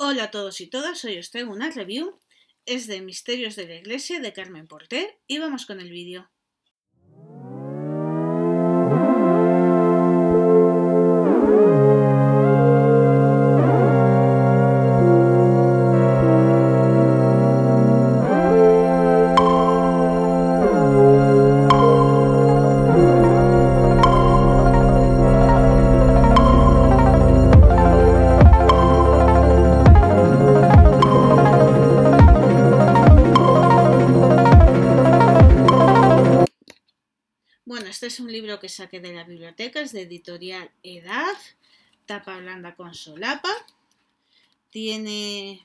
Hola a todos y todas, hoy os traigo una review, es de Misterios de la Iglesia de Carmen Porter y vamos con el vídeo. es un libro que saqué de la biblioteca, es de editorial Edad, tapa blanda con solapa. Tiene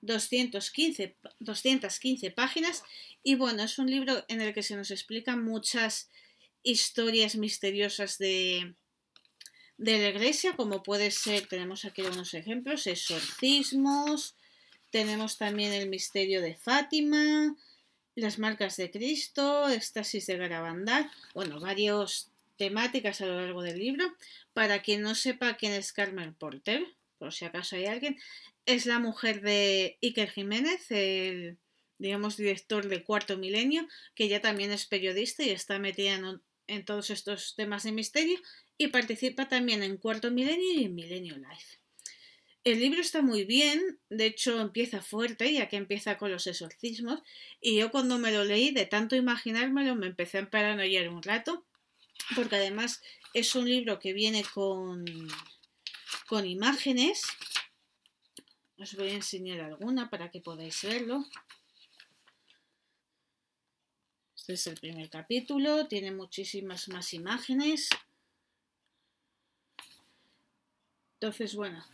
215, 215 páginas y bueno, es un libro en el que se nos explican muchas historias misteriosas de, de la iglesia, como puede ser, tenemos aquí algunos ejemplos, exorcismos, tenemos también el misterio de Fátima, las marcas de Cristo, éxtasis de Garabandal, bueno, varias temáticas a lo largo del libro. Para quien no sepa quién es Carmen Porter, por si acaso hay alguien, es la mujer de Iker Jiménez, el digamos director de cuarto milenio, que ya también es periodista y está metida en, en todos estos temas de misterio y participa también en cuarto milenio y en milenio life. El libro está muy bien, de hecho empieza fuerte, ya que empieza con los exorcismos, y yo cuando me lo leí, de tanto imaginármelo, me empecé a paranoiar un rato, porque además es un libro que viene con, con imágenes. Os voy a enseñar alguna para que podáis verlo. Este es el primer capítulo, tiene muchísimas más imágenes. Entonces, bueno,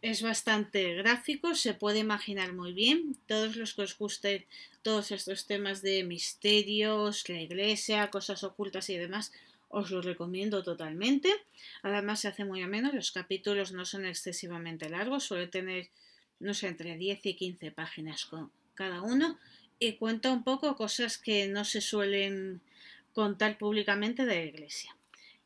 es bastante gráfico, se puede imaginar muy bien. Todos los que os gusten todos estos temas de misterios, la iglesia, cosas ocultas y demás, os lo recomiendo totalmente. Además se hace muy ameno, los capítulos no son excesivamente largos, suele tener, no sé, entre 10 y 15 páginas con cada uno y cuenta un poco cosas que no se suelen contar públicamente de la iglesia.